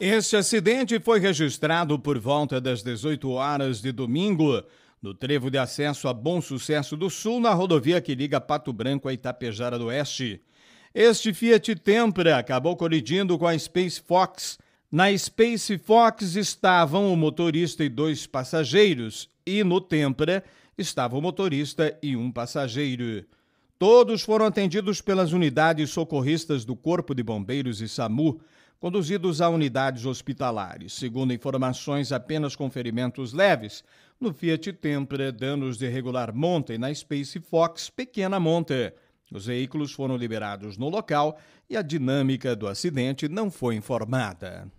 Este acidente foi registrado por volta das 18 horas de domingo, no trevo de acesso a Bom Sucesso do Sul, na rodovia que liga Pato Branco a Itapejara do Oeste. Este Fiat Tempra acabou colidindo com a Space Fox. Na Space Fox estavam o motorista e dois passageiros, e no Tempra estava o motorista e um passageiro. Todos foram atendidos pelas unidades socorristas do Corpo de Bombeiros e SAMU conduzidos a unidades hospitalares. Segundo informações, apenas com ferimentos leves. No Fiat Tempra, danos de regular monta e na Space Fox, pequena monta. Os veículos foram liberados no local e a dinâmica do acidente não foi informada.